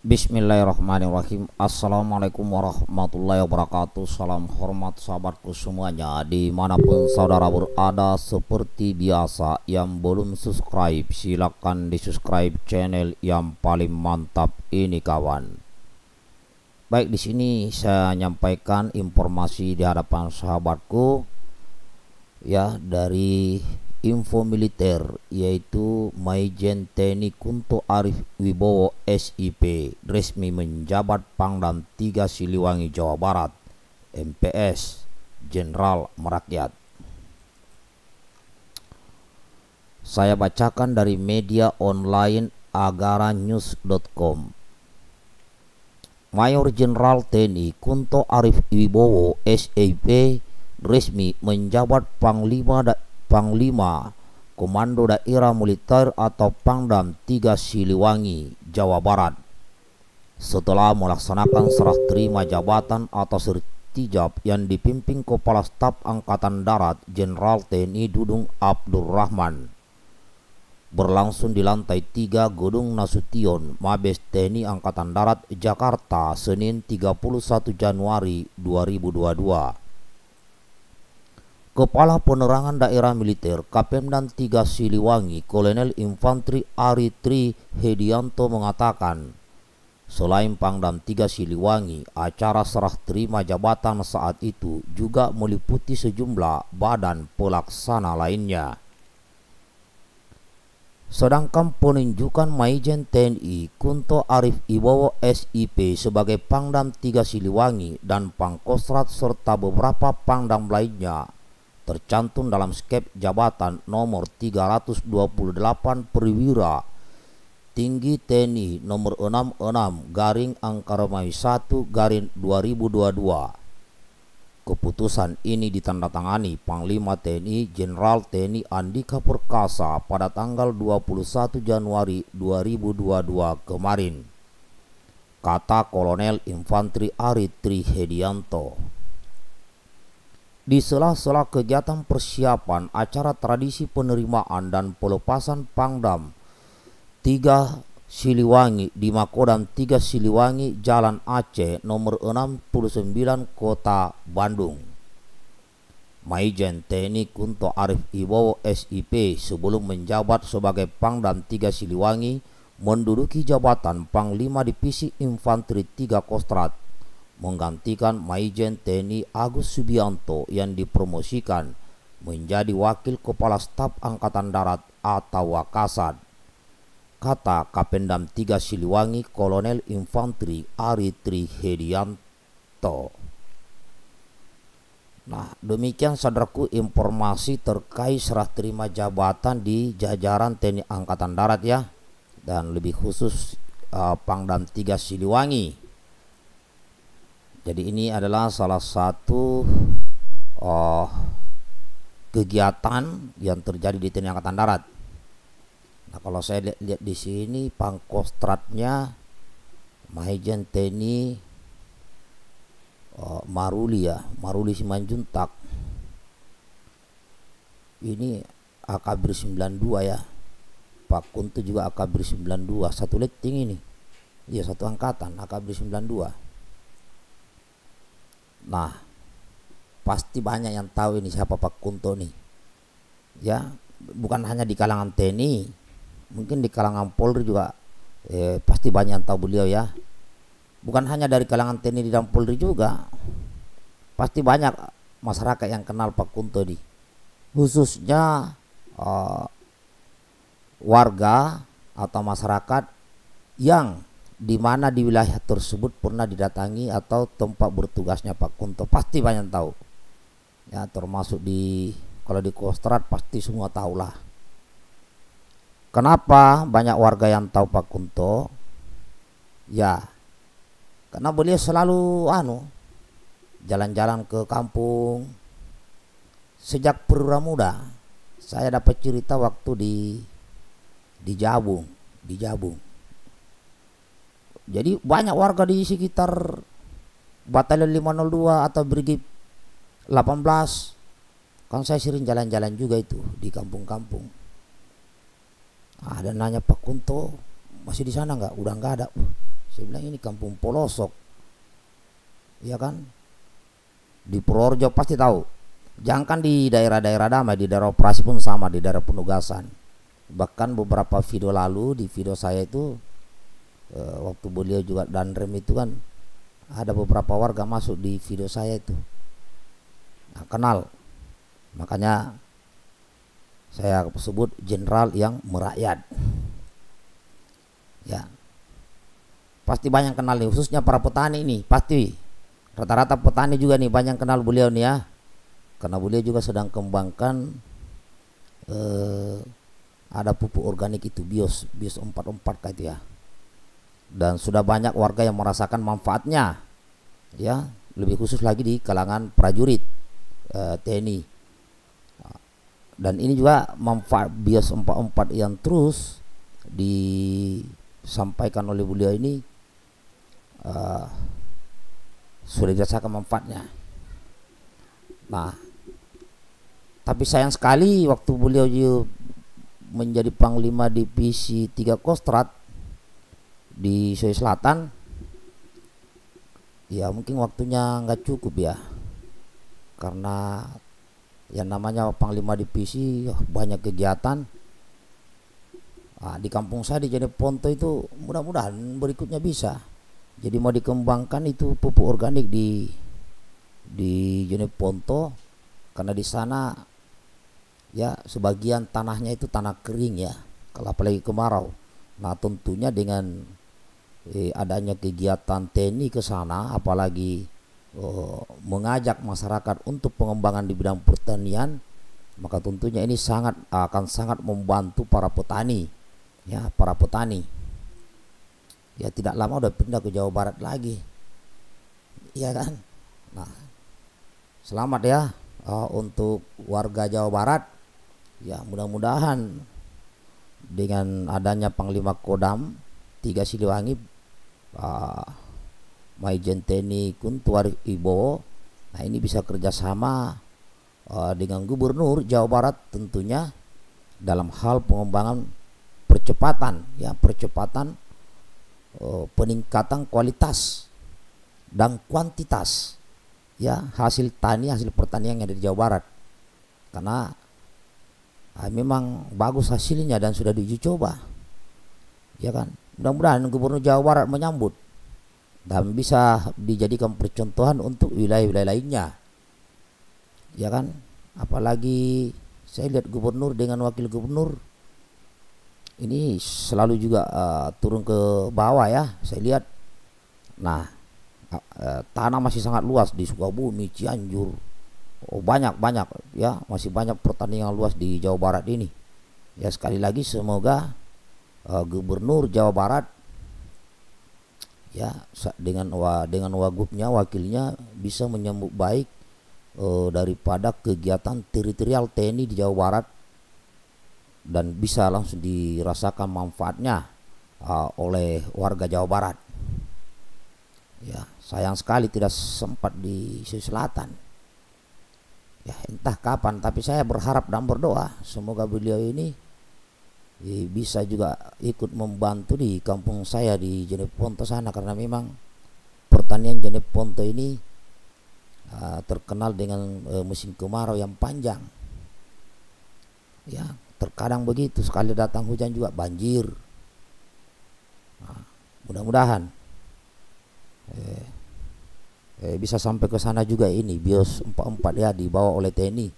Bismillahirrahmanirrahim Assalamualaikum warahmatullahi wabarakatuh Salam hormat sahabatku semuanya Dimanapun saudara berada Seperti biasa Yang belum subscribe Silahkan di subscribe channel yang paling mantap ini kawan Baik di sini saya nyampaikan informasi di hadapan sahabatku Ya dari info militer yaitu Mayjen TNI Kunto Arif Wibowo SIP resmi menjabat Pangdam 3 Siliwangi Jawa Barat MPS Jenderal Merakyat Saya bacakan dari media online agaranews.com Mayor Jenderal TNI Kunto Arif Wibowo SIP resmi menjabat Panglima da Panglima Komando Daerah Militer atau Pangdam 3 Siliwangi, Jawa Barat. Setelah melaksanakan serah terima jabatan atau sertijab yang dipimpin Kepala Staf Angkatan Darat Jenderal TNI Dudung Abdurrahman berlangsung di lantai 3 Gedung Nasution Mabes TNI Angkatan Darat Jakarta Senin 31 Januari 2022 Kepala Penerangan Daerah Militer Kapemdan 3 Siliwangi Kolonel Infantri Ari Tri Hedianto mengatakan Selain Pangdam 3 Siliwangi, acara serah terima jabatan saat itu juga meliputi sejumlah badan pelaksana lainnya. Sedangkan penunjukan Maijen TNI Kunto Arif Ibowo SIP sebagai Pangdam 3 Siliwangi dan Pangkostrat serta beberapa Pangdam lainnya tercantum dalam skep jabatan nomor 328 perwira tinggi TNI nomor 66 garing angka Romawi 1 garing 2022. Keputusan ini ditandatangani Panglima TNI Jenderal TNI Andika Perkasa pada tanggal 21 Januari 2022 kemarin. Kata Kolonel Infanteri Ari Trihedianto. Di sela-sela kegiatan persiapan acara tradisi penerimaan dan pelepasan Pangdam 3 Siliwangi di Makodam 3 Siliwangi Jalan Aceh nomor 69 Kota Bandung. Maijen TNI Kunto Arif Ibowo SIP sebelum menjabat sebagai Pangdam 3 Siliwangi menduduki jabatan Panglima Divisi Infanteri 3 Kostrat menggantikan Maijen TNI Agus Subianto yang dipromosikan menjadi Wakil Kepala Staf Angkatan Darat atau Wakasad. Kata Kapendam 3 Siliwangi Kolonel Infanteri Ari Trihedianto. Nah, demikian saudaraku informasi terkait serah terima jabatan di jajaran TNI Angkatan Darat ya dan lebih khusus uh, Pangdam 3 Siliwangi. Jadi ini adalah salah satu uh, kegiatan yang terjadi di TNI Angkatan Darat. Nah, kalau saya lihat lihat di sini pangkostratnya Majen TNI uh, Maruli ya, Maruli Simanjuntak. Ini Akabir 92 ya. Pak Kuntu juga Akabir 92, satu letting ini. Iya, satu angkatan Akabir 92. Nah, pasti banyak yang tahu ini siapa Pak Kunto nih. Ya, bukan hanya di kalangan TNI, mungkin di kalangan Polri juga eh, pasti banyak yang tahu beliau ya. Bukan hanya dari kalangan TNI di dalam Polri juga, pasti banyak masyarakat yang kenal Pak Kunto di khususnya uh, warga atau masyarakat yang di mana di wilayah tersebut pernah didatangi atau tempat bertugasnya Pak Kunto pasti banyak tahu ya termasuk di kalau di Kostrad pasti semua tahulah kenapa banyak warga yang tahu Pak Kunto ya karena beliau selalu anu jalan-jalan ke kampung sejak perura muda saya dapat cerita waktu di di Jabung di Jabung jadi banyak warga di sekitar Batalion 502 atau Brigip 18 kan saya sering jalan-jalan juga itu di kampung-kampung. Nah, ada nanya Pak Kunto masih di sana nggak? Udah nggak ada. Uh, saya bilang ini kampung pelosok, ya kan? Di Purworejo pasti tahu. Jangan di daerah-daerah damai, di daerah operasi pun sama, di daerah penugasan. Bahkan beberapa video lalu di video saya itu Eh, waktu beliau juga danrem itu kan ada beberapa warga masuk di video saya itu nah, kenal makanya saya sebut jenderal yang merakyat ya pasti banyak kenal nih khususnya para petani ini pasti rata-rata petani juga nih banyak kenal beliau nih ya karena beliau juga sedang kembangkan eh, ada pupuk organik itu bios bios 44 kayak itu ya dan sudah banyak warga yang merasakan manfaatnya ya lebih khusus lagi di kalangan prajurit eh, TNI dan ini juga manfaat bios 44 yang terus disampaikan oleh beliau ini eh, sudah dirasakan manfaatnya nah tapi sayang sekali waktu beliau menjadi panglima divisi 3 Kostrat di Sulawesi Selatan ya mungkin waktunya nggak cukup ya karena yang namanya panglima divisi banyak kegiatan nah, di kampung saya di ponto itu mudah-mudahan berikutnya bisa jadi mau dikembangkan itu pupuk organik di di ponto karena di sana ya sebagian tanahnya itu tanah kering ya kalau apalagi kemarau nah tentunya dengan eh, adanya kegiatan TNI ke sana, apalagi eh, mengajak masyarakat untuk pengembangan di bidang pertanian, maka tentunya ini sangat akan sangat membantu para petani, ya para petani. Ya tidak lama udah pindah ke Jawa Barat lagi, iya kan? Nah, selamat ya uh, untuk warga Jawa Barat. Ya mudah-mudahan dengan adanya Panglima Kodam tiga Siliwangi uh, tni Kuntuar Ibo nah ini bisa kerjasama uh, dengan Gubernur Jawa Barat tentunya dalam hal pengembangan percepatan ya percepatan uh, peningkatan kualitas dan kuantitas ya hasil tani hasil pertanian yang ada di Jawa Barat karena uh, memang bagus hasilnya dan sudah diuji coba ya kan Mudah-mudahan Gubernur Jawa Barat menyambut dan bisa dijadikan percontohan untuk wilayah-wilayah lainnya. Ya kan? Apalagi saya lihat gubernur dengan wakil gubernur ini selalu juga uh, turun ke bawah ya. Saya lihat nah uh, tanah masih sangat luas di Sukabumi, Cianjur. Oh, banyak-banyak ya, masih banyak pertanian yang luas di Jawa Barat ini. Ya sekali lagi semoga uh, gubernur Jawa Barat ya dengan wa, dengan wagubnya wakilnya bisa menyambut baik uh, daripada kegiatan teritorial TNI di Jawa Barat dan bisa langsung dirasakan manfaatnya uh, oleh warga Jawa Barat. Ya, sayang sekali tidak sempat di Sulawesi Selatan. Ya, entah kapan tapi saya berharap dan berdoa semoga beliau ini bisa juga ikut membantu di kampung saya di Jeneponto sana karena memang pertanian Jeneponto ini uh, terkenal dengan uh, musim kemarau yang panjang ya terkadang begitu sekali datang hujan juga banjir nah, mudah-mudahan eh, eh, bisa sampai ke sana juga ini bios 44 ya dibawa oleh TNI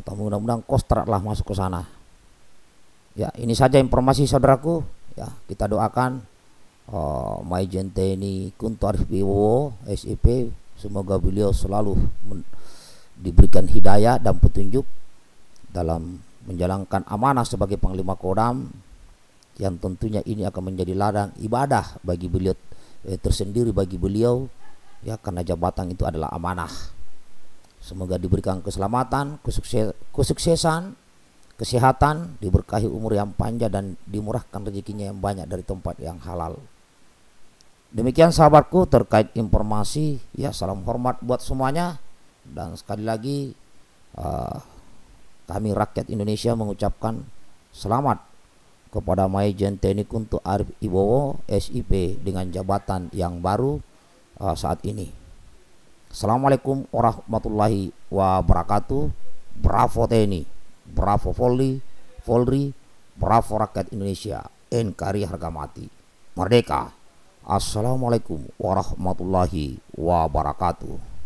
atau mudah-mudahan kostrat lah masuk ke sana Ya, ini saja informasi saudaraku. Ya, kita doakan uh, eh, Majen TNI Kunto Arif Biwo SIP semoga beliau selalu diberikan hidayah dan petunjuk dalam menjalankan amanah sebagai Panglima Kodam yang tentunya ini akan menjadi ladang ibadah bagi beliau eh, tersendiri bagi beliau ya karena jabatan itu adalah amanah. Semoga diberikan keselamatan, kesuksesan kesehatan, diberkahi umur yang panjang dan dimurahkan rezekinya yang banyak dari tempat yang halal. Demikian sahabatku terkait informasi, ya salam hormat buat semuanya dan sekali lagi uh, kami rakyat Indonesia mengucapkan selamat kepada Mayjen TNI Kuntu Arif Ibowo SIP dengan jabatan yang baru uh, saat ini. Assalamualaikum warahmatullahi wabarakatuh. Bravo TNI. Bravo Polri, Polri, Bravo rakyat Indonesia, NKRI harga mati. Merdeka. Assalamualaikum warahmatullahi wabarakatuh.